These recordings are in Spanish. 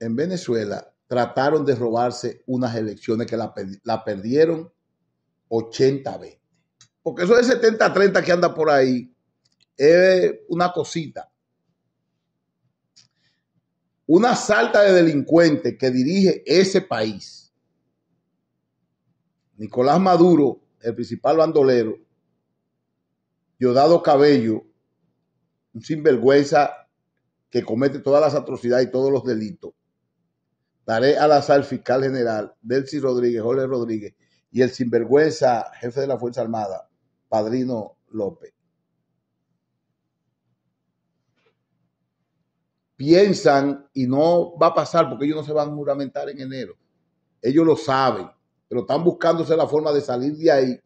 en Venezuela trataron de robarse unas elecciones que la, perdieron 80 veces. Porque eso de 70-30 que anda por ahí es una cosita. Una salta de delincuentes que dirige ese país. Nicolás Maduro, el principal bandolero. Yodado Cabello, un sinvergüenza que comete todas las atrocidades y todos los delitos daré al azar fiscal general Delcy Rodríguez, Jorge Rodríguez y el sinvergüenza jefe de la Fuerza Armada, Padrino López. Piensan y no va a pasar porque ellos no se van a juramentar en enero. Ellos lo saben, pero están buscándose la forma de salir de ahí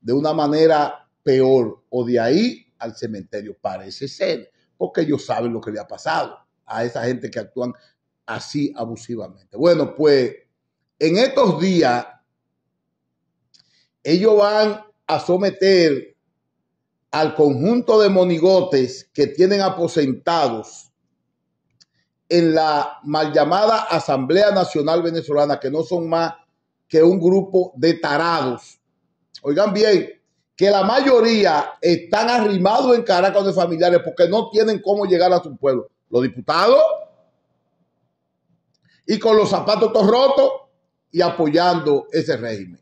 de una manera peor o de ahí al cementerio. Parece ser, porque ellos saben lo que le ha pasado a esa gente que actúan así abusivamente. Bueno, pues en estos días ellos van a someter al conjunto de monigotes que tienen aposentados en la mal llamada Asamblea Nacional Venezolana, que no son más que un grupo de tarados. Oigan bien, que la mayoría están arrimados en Caracas de familiares porque no tienen cómo llegar a su pueblo. Los diputados y con los zapatos todos rotos y apoyando ese régimen.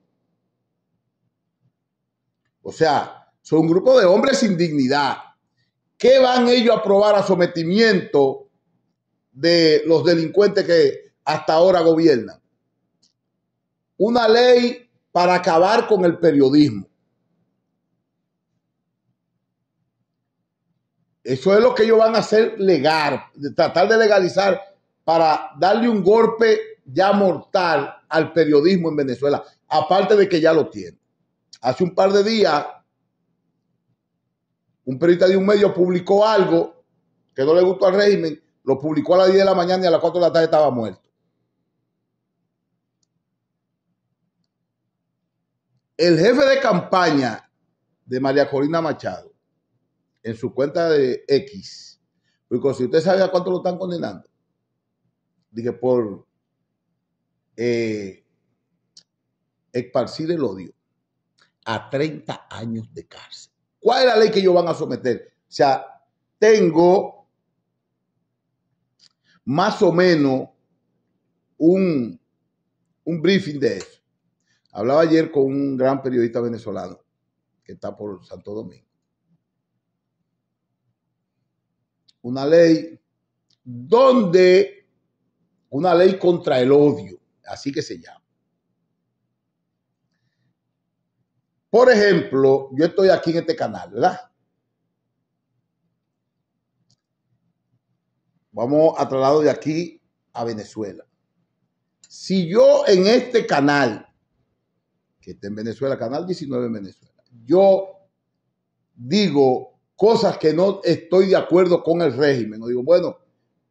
O sea, son un grupo de hombres sin dignidad. ¿Qué van ellos a probar a sometimiento de los delincuentes que hasta ahora gobiernan? Una ley para acabar con el periodismo. Eso es lo que ellos van a hacer legal, tratar de legalizar para darle un golpe ya mortal al periodismo en Venezuela, aparte de que ya lo tiene. Hace un par de días, un periodista de un medio publicó algo que no le gustó al régimen, lo publicó a las 10 de la mañana y a las 4 de la tarde estaba muerto. El jefe de campaña de María Corina Machado, en su cuenta de X, porque si usted sabe a cuánto lo están condenando, dije, por eh, esparcir el odio a 30 años de cárcel. ¿Cuál es la ley que ellos van a someter? O sea, tengo más o menos un, un briefing de eso. Hablaba ayer con un gran periodista venezolano que está por Santo Domingo. Una ley donde una ley contra el odio, así que se llama. Por ejemplo, yo estoy aquí en este canal, ¿verdad? Vamos a traslado de aquí a Venezuela. Si yo en este canal, que está en Venezuela, canal 19 en Venezuela, yo digo cosas que no estoy de acuerdo con el régimen, O digo, bueno,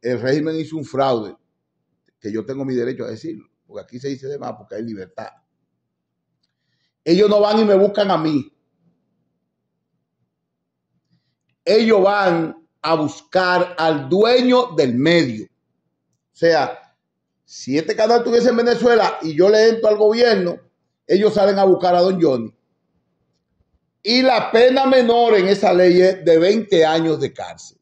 el régimen hizo un fraude, que yo tengo mi derecho a decirlo, porque aquí se dice de más, porque hay libertad. Ellos no van y me buscan a mí. Ellos van a buscar al dueño del medio. O sea, si este canal estuviese en Venezuela y yo le entro al gobierno, ellos salen a buscar a don Johnny. Y la pena menor en esa ley es de 20 años de cárcel.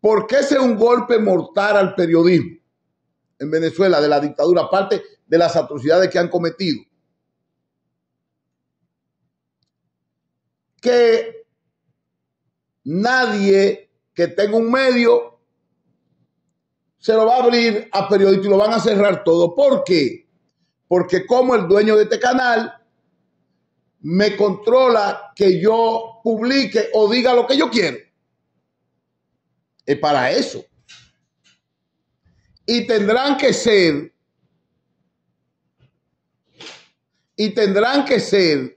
¿Por qué es un golpe mortal al periodismo? en Venezuela de la dictadura, aparte de las atrocidades que han cometido. Que nadie que tenga un medio se lo va a abrir a periodistas y lo van a cerrar todo. ¿Por qué? Porque como el dueño de este canal me controla que yo publique o diga lo que yo quiero. Es para eso y tendrán que ser, y tendrán que ser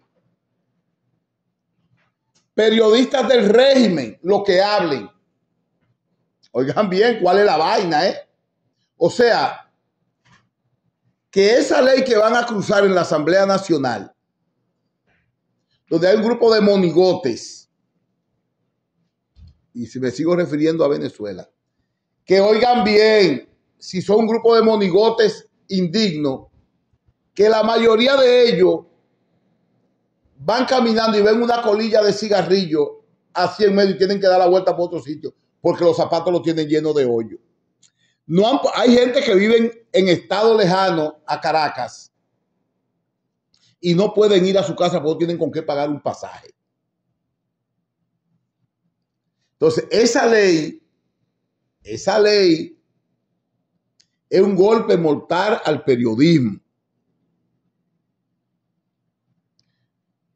periodistas del régimen los que hablen. Oigan bien, ¿cuál es la vaina, eh? O sea, que esa ley que van a cruzar en la Asamblea Nacional, donde hay un grupo de monigotes, y si me sigo refiriendo a Venezuela, que oigan bien, si son un grupo de monigotes indignos, que la mayoría de ellos van caminando y ven una colilla de cigarrillo así en medio y tienen que dar la vuelta por otro sitio porque los zapatos los tienen llenos de hoyo. No hay gente que vive en estado lejano a Caracas y no pueden ir a su casa porque tienen con qué pagar un pasaje. Entonces, esa ley, esa ley es un golpe mortal al periodismo.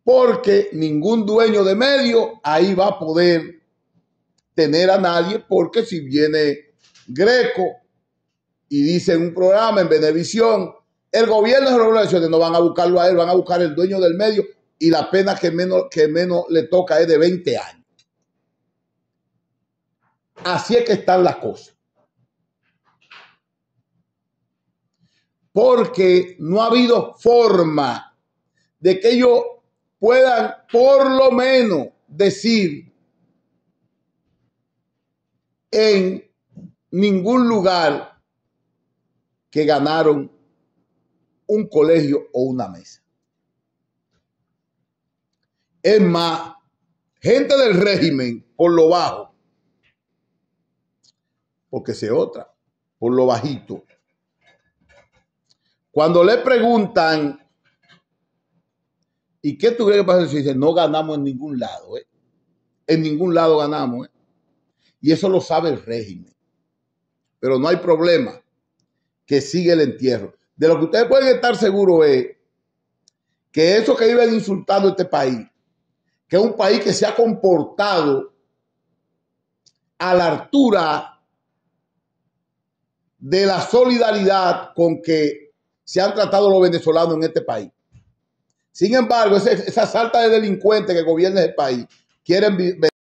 Porque ningún dueño de medio ahí va a poder tener a nadie, porque si viene Greco y dice en un programa en Benevisión, el gobierno de los regulaciones no van a buscarlo a él, van a buscar el dueño del medio y la pena que menos, que menos le toca es de 20 años. Así es que están las cosas. porque no ha habido forma de que ellos puedan por lo menos decir en ningún lugar que ganaron un colegio o una mesa. Es más, gente del régimen por lo bajo, porque sea otra, por lo bajito, cuando le preguntan, ¿y qué tú crees que pasa? dice, no ganamos en ningún lado, ¿eh? En ningún lado ganamos, ¿eh? Y eso lo sabe el régimen. Pero no hay problema que sigue el entierro. De lo que ustedes pueden estar seguros es que eso que iban insultando este país, que es un país que se ha comportado a la altura de la solidaridad con que se han tratado los venezolanos en este país. Sin embargo, esa, esa salta de delincuentes que gobierna el país quieren